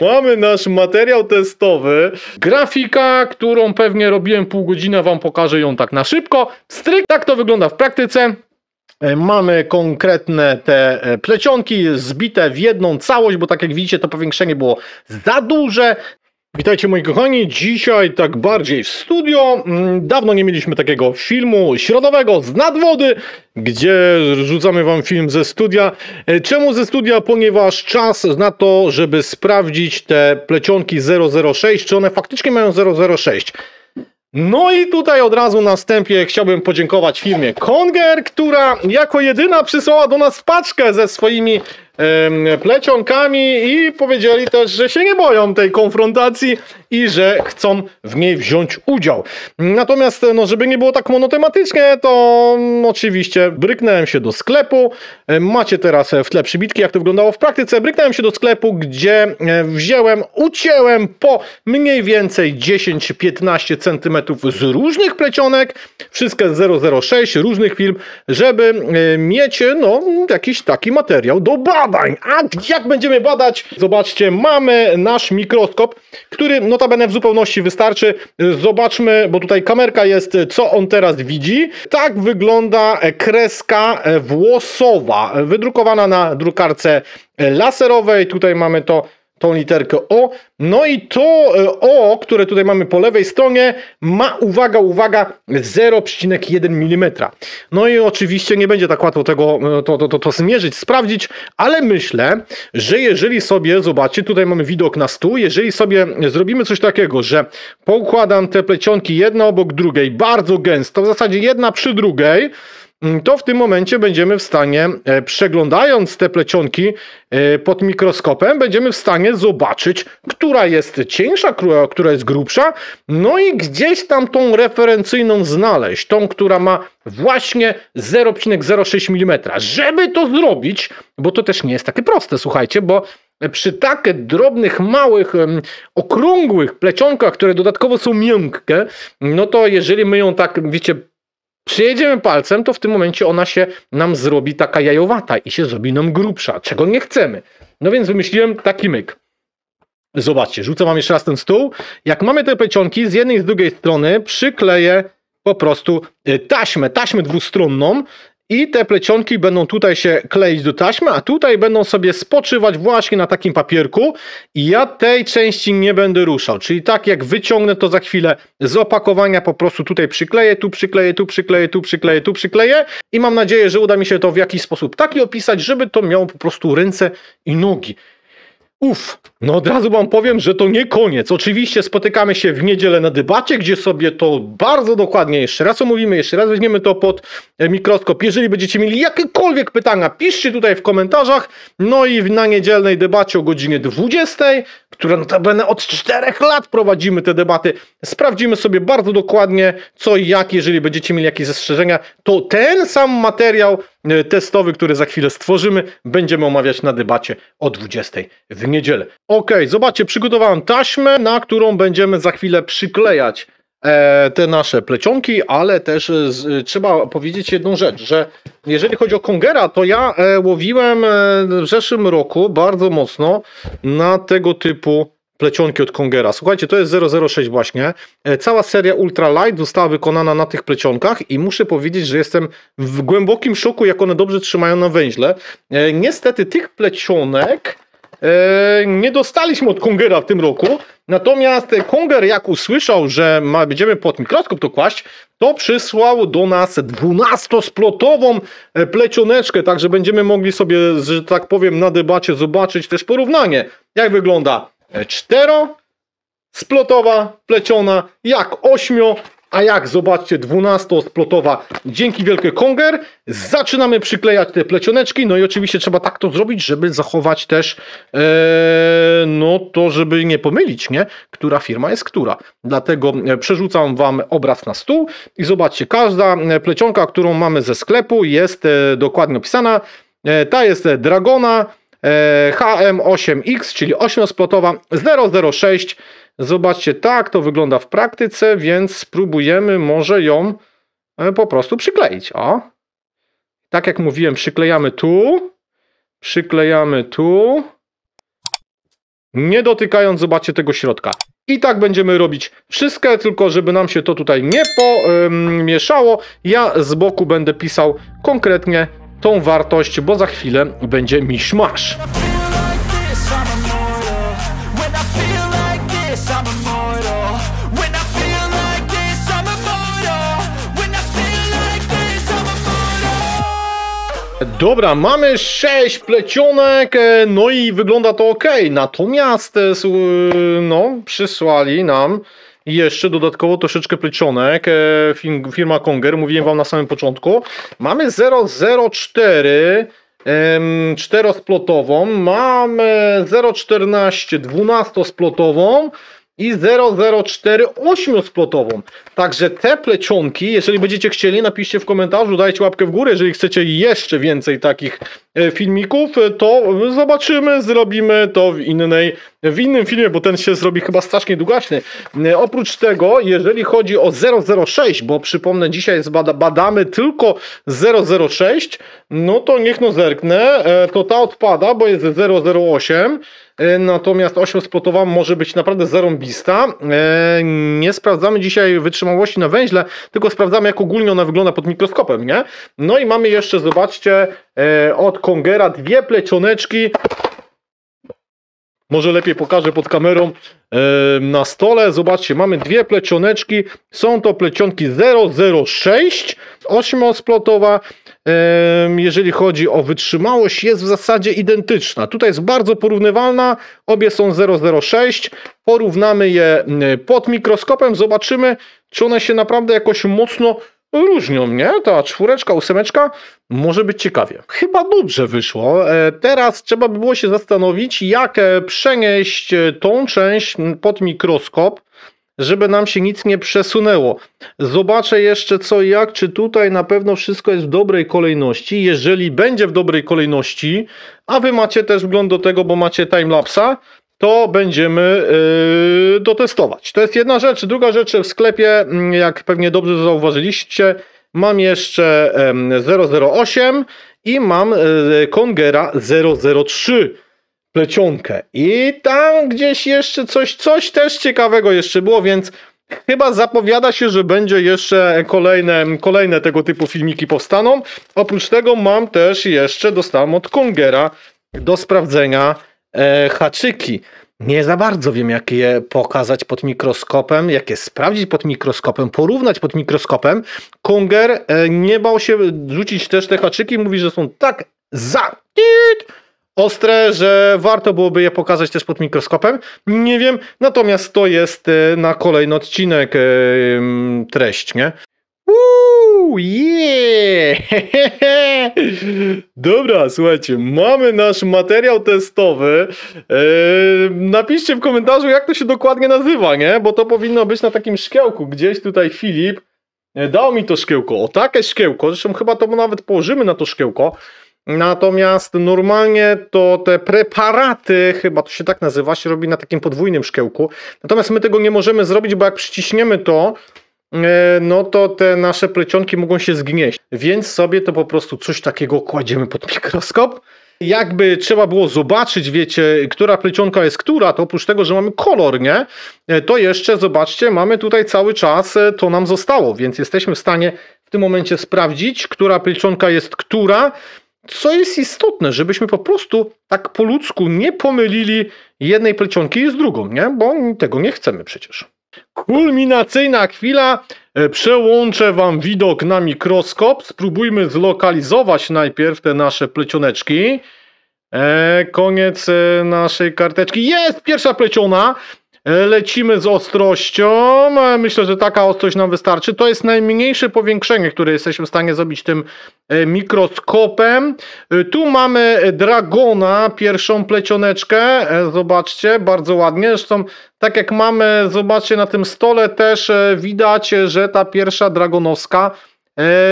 Mamy nasz materiał testowy. Grafika, którą pewnie robiłem pół godziny, wam pokażę ją tak na szybko. Stryk, tak to wygląda w praktyce. E, mamy konkretne te e, plecionki zbite w jedną całość, bo tak jak widzicie, to powiększenie było za duże. Witajcie moi kochani, dzisiaj tak bardziej w studio. Mm, dawno nie mieliśmy takiego filmu środowego z nadwody, gdzie rzucamy wam film ze studia. E, czemu ze studia? Ponieważ czas na to, żeby sprawdzić te plecionki 006, czy one faktycznie mają 006. No i tutaj od razu na wstępie chciałbym podziękować firmie Konger, która jako jedyna przysłała do nas paczkę ze swoimi plecionkami i powiedzieli też, że się nie boją tej konfrontacji i że chcą w niej wziąć udział. Natomiast, no, żeby nie było tak monotematycznie, to mm, oczywiście bryknąłem się do sklepu. Macie teraz e, w tle przybitki, jak to wyglądało w praktyce. Bryknąłem się do sklepu, gdzie e, wziąłem, ucięłem po mniej więcej 10-15 cm z różnych plecionek, wszystkie 006, różnych film, żeby e, mieć no, jakiś taki materiał do bazy badań. A jak będziemy badać? Zobaczcie, mamy nasz mikroskop, który notabene w zupełności wystarczy. Zobaczmy, bo tutaj kamerka jest, co on teraz widzi. Tak wygląda e, kreska e, włosowa, wydrukowana na drukarce e, laserowej. Tutaj mamy to tą literkę O. No i to e, O, które tutaj mamy po lewej stronie, ma, uwaga, uwaga, 0,1 mm. No i oczywiście nie będzie tak łatwo tego e, to, to, to, to zmierzyć, sprawdzić, ale myślę, że jeżeli sobie, zobaczcie, tutaj mamy widok na stół, jeżeli sobie zrobimy coś takiego, że poukładam te plecionki jedna obok drugiej, bardzo gęsto, w zasadzie jedna przy drugiej, Mm, to w tym momencie będziemy w stanie, e, przeglądając te plecionki e, pod mikroskopem, będziemy w stanie zobaczyć, która jest cieńsza, która jest grubsza, no i gdzieś tam tą referencyjną znaleźć, tą, która ma właśnie 0,06 mm. Żeby to zrobić, bo to też nie jest takie proste, słuchajcie, bo przy tak drobnych, małych, okrągłych plecionkach, które dodatkowo są miękkie, no to jeżeli my ją tak, wiecie, przyjedziemy palcem, to w tym momencie ona się nam zrobi taka jajowata i się zrobi nam grubsza, czego nie chcemy. No więc wymyśliłem taki myk. Zobaczcie, rzucę wam jeszcze raz ten stół. Jak mamy te pecionki, z jednej i z drugiej strony przykleję po prostu y, taśmę, taśmę dwustronną i te plecionki będą tutaj się kleić do taśmy, a tutaj będą sobie spoczywać właśnie na takim papierku. I ja tej części nie będę ruszał. Czyli tak jak wyciągnę to za chwilę z opakowania, po prostu tutaj przykleję, tu przykleję, tu przykleję, tu przykleję, tu przykleję. I mam nadzieję, że uda mi się to w jakiś sposób taki opisać, żeby to miało po prostu ręce i nogi. Uf, no od razu Wam powiem, że to nie koniec. Oczywiście spotykamy się w niedzielę na debacie, gdzie sobie to bardzo dokładnie jeszcze raz omówimy, jeszcze raz weźmiemy to pod e, mikroskop. Jeżeli będziecie mieli jakiekolwiek pytania, piszcie tutaj w komentarzach. No i na niedzielnej debacie o godzinie 20 które notabene od czterech lat prowadzimy te debaty. Sprawdzimy sobie bardzo dokładnie co i jak, jeżeli będziecie mieli jakieś zastrzeżenia, to ten sam materiał e, testowy, który za chwilę stworzymy, będziemy omawiać na debacie o 20 w niedzielę. Ok, zobaczcie, przygotowałem taśmę, na którą będziemy za chwilę przyklejać E, te nasze plecionki, ale też e, z, e, trzeba powiedzieć jedną rzecz, że jeżeli chodzi o Kongera, to ja łowiłem w zeszłym roku bardzo mocno na tego typu plecionki od Kongera. Słuchajcie, to jest 006 właśnie. Cała seria Ultra Light została wykonana na tych plecionkach i muszę powiedzieć, że jestem w głębokim szoku, jak one dobrze trzymają na węźle. Niestety tych plecionek E, nie dostaliśmy od Kongera w tym roku. Natomiast Konger, jak usłyszał, że ma, będziemy pod mikroskop to kłaść, to przysłał do nas 12-splotową e, plecioneczkę, także będziemy mogli sobie, że tak powiem, na debacie zobaczyć też porównanie, jak wygląda e, cztero splotowa pleciona, jak ośmio a jak zobaczcie, 12 splotowa dzięki wielkie konger. Zaczynamy przyklejać te plecioneczki. No i oczywiście trzeba tak to zrobić, żeby zachować też ee, no to, żeby nie pomylić, nie? Która firma jest która. Dlatego e, przerzucam Wam obraz na stół i zobaczcie, każda e, plecionka, którą mamy ze sklepu jest e, dokładnie opisana. E, ta jest e, Dragona. HM8X, czyli 8-splotowa 006 Zobaczcie, tak to wygląda w praktyce, więc spróbujemy może ją e, po prostu przykleić. O. Tak jak mówiłem, przyklejamy tu, przyklejamy tu, nie dotykając, zobaczcie, tego środka. I tak będziemy robić wszystkie, tylko żeby nam się to tutaj nie pomieszało. Ja z boku będę pisał konkretnie tą wartość, bo za chwilę będzie miszmasz. masz. Dobra, mamy sześć plecionek, e, no i wygląda to ok. Natomiast e, e, no, przysłali nam jeszcze dodatkowo troszeczkę plecionek. Firma Konger, mówiłem wam na samym początku. Mamy 004 4 splotową, mamy 0,14 12 splotową i 0048 splotową. Także te plecionki, jeżeli będziecie chcieli, napiszcie w komentarzu, dajcie łapkę w górę, jeżeli chcecie jeszcze więcej takich e, filmików, e, to zobaczymy, zrobimy to w innej, w innym filmie, bo ten się zrobi chyba strasznie długaśny. E, oprócz tego, jeżeli chodzi o 006, bo przypomnę, dzisiaj badamy tylko 006, no to niech no zerknę, to ta odpada, bo jest 008, E, natomiast osioł splotowa może być naprawdę zarąbista. E, nie sprawdzamy dzisiaj wytrzymałości na węźle, tylko sprawdzamy jak ogólnie ona wygląda pod mikroskopem, nie? No i mamy jeszcze, zobaczcie, e, od Kongera dwie plecioneczki. Może lepiej pokażę pod kamerą na stole. Zobaczcie, mamy dwie plecioneczki. Są to plecionki 006, 8-splotowa jeżeli chodzi o wytrzymałość, jest w zasadzie identyczna. Tutaj jest bardzo porównywalna, obie są 0,06. Porównamy je pod mikroskopem, zobaczymy, czy one się naprawdę jakoś mocno różnią, nie? Ta czwóreczka, ósemeczka może być ciekawie. Chyba dobrze wyszło. E, teraz trzeba by było się zastanowić, jak e, przenieść e, tą część pod mikroskop, żeby nam się nic nie przesunęło. Zobaczę jeszcze co i jak, czy tutaj na pewno wszystko jest w dobrej kolejności. Jeżeli będzie w dobrej kolejności, a wy macie też wgląd do tego, bo macie timelapsa, to będziemy yy, dotestować. To jest jedna rzecz. Druga rzecz w sklepie, mm, jak pewnie dobrze zauważyliście, mam jeszcze 008 i mam yy, Kongera 003 plecionkę. I tam gdzieś jeszcze coś, coś też ciekawego jeszcze było, więc chyba zapowiada się, że będzie jeszcze kolejne, kolejne tego typu filmiki powstaną. Oprócz tego mam też jeszcze, dostałem od Kungera do sprawdzenia e, haczyki. Nie za bardzo wiem, jak je pokazać pod mikroskopem, jak je sprawdzić pod mikroskopem, porównać pod mikroskopem. Kunger e, nie bał się rzucić też te haczyki, mówi, że są tak za ostre, że warto byłoby je pokazać też pod mikroskopem. Nie wiem, natomiast to jest e, na kolejny odcinek e, treść, nie? Uuu, yeah. Dobra, słuchajcie, mamy nasz materiał testowy. E, napiszcie w komentarzu, jak to się dokładnie nazywa, nie? Bo to powinno być na takim szkiełku. Gdzieś tutaj Filip dał mi to szkiełko. O, takie szkiełko. Zresztą chyba to nawet położymy na to szkiełko. Natomiast normalnie to te preparaty, chyba to się tak nazywa, się robi na takim podwójnym szkiełku. Natomiast my tego nie możemy zrobić, bo jak przyciśniemy to, e, no to te nasze plecionki mogą się zgnieść. Więc sobie to po prostu coś takiego kładziemy pod mikroskop. Jakby trzeba było zobaczyć, wiecie, która plecionka jest która, to oprócz tego, że mamy kolor, nie? E, to jeszcze, zobaczcie, mamy tutaj cały czas, e, to nam zostało, więc jesteśmy w stanie w tym momencie sprawdzić, która plecionka jest która co jest istotne, żebyśmy po prostu tak po ludzku nie pomylili jednej plecionki z drugą, nie? Bo tego nie chcemy przecież. Kulminacyjna chwila. E, przełączę Wam widok na mikroskop. Spróbujmy zlokalizować najpierw te nasze plecioneczki. E, koniec e, naszej karteczki. Jest pierwsza pleciona. E, lecimy z ostrością. E, myślę, że taka ostrość nam wystarczy. To jest najmniejsze powiększenie, które jesteśmy w stanie zrobić tym e, mikroskopem. Tu mamy dragona, pierwszą plecioneczkę. Zobaczcie, bardzo ładnie. Zresztą tak jak mamy, zobaczcie, na tym stole też widać, że ta pierwsza dragonowska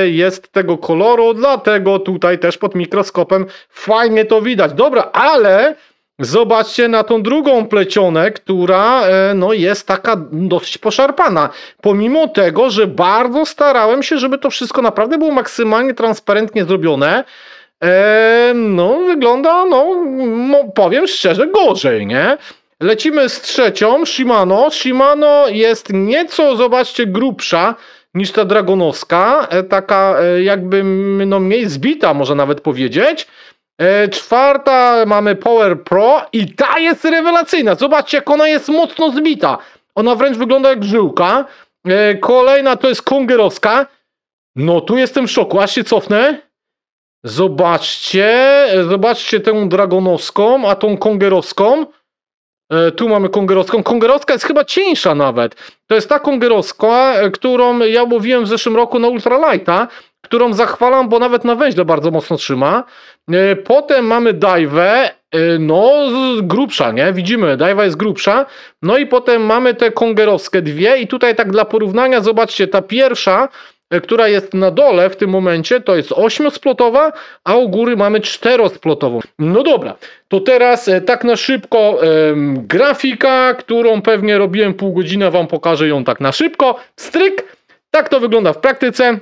jest tego koloru, dlatego tutaj też pod mikroskopem fajnie to widać. Dobra, ale Zobaczcie na tą drugą plecionę, która e, no, jest taka dosyć poszarpana. Pomimo tego, że bardzo starałem się, żeby to wszystko naprawdę było maksymalnie transparentnie zrobione, e, no wygląda, no powiem szczerze, gorzej, nie? Lecimy z trzecią, Shimano. Shimano jest nieco, zobaczcie, grubsza niż ta Dragonowska, e, taka e, jakby no, mniej zbita, można nawet powiedzieć. E, czwarta mamy Power Pro i ta jest rewelacyjna. Zobaczcie, jak ona jest mocno zbita. Ona wręcz wygląda jak żyłka. E, kolejna to jest kongerowska. No tu jestem w szoku, aż się cofnę. Zobaczcie, zobaczcie tę dragonowską, a tą kongerowską. E, tu mamy kongerowską. Kongerowska jest chyba cieńsza nawet. To jest ta kongerowska, e, którą ja łowiłem w zeszłym roku na Ultralighta którą zachwalam, bo nawet na węźle bardzo mocno trzyma. E, potem mamy dajwę, e, no grubsza, nie? Widzimy, dajwa jest grubsza. No i potem mamy te kongerowskie dwie i tutaj tak dla porównania, zobaczcie, ta pierwsza e, która jest na dole w tym momencie, to jest ośmiosplotowa, a u góry mamy czterosplotową. No dobra, to teraz tak na szybko grafika, którą pewnie robiłem pół godziny, Wam pokażę ją tak na szybko. Stryk, tak to wygląda w praktyce.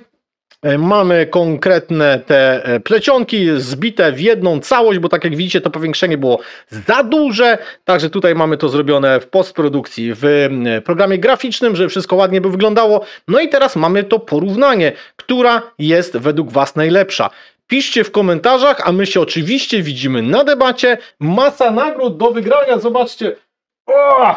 E, mamy konkretne te e, plecionki zbite w jedną całość, bo tak jak widzicie to powiększenie było za duże, także tutaj mamy to zrobione w postprodukcji, w e, programie graficznym, żeby wszystko ładnie by wyglądało. No i teraz mamy to porównanie, która jest według Was najlepsza. Piszcie w komentarzach, a my się oczywiście widzimy na debacie. Masa nagród do wygrania, zobaczcie. O!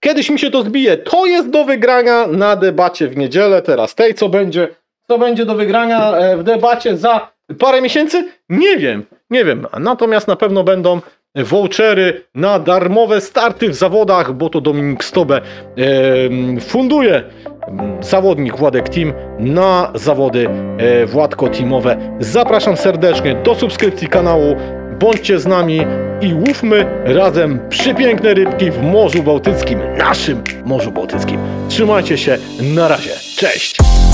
Kiedyś mi się to zbije. To jest do wygrania na debacie w niedzielę, teraz tej co będzie. Co będzie do wygrania e, w debacie za parę miesięcy? Nie wiem, nie wiem. Natomiast na pewno będą vouchery na darmowe starty w zawodach, bo to Dominik Stobe funduje zawodnik Władek Team na zawody e, Władko Teamowe. Zapraszam serdecznie do subskrypcji kanału. Bądźcie z nami i łówmy razem przepiękne rybki w Morzu Bałtyckim, naszym Morzu Bałtyckim. Trzymajcie się, na razie, cześć!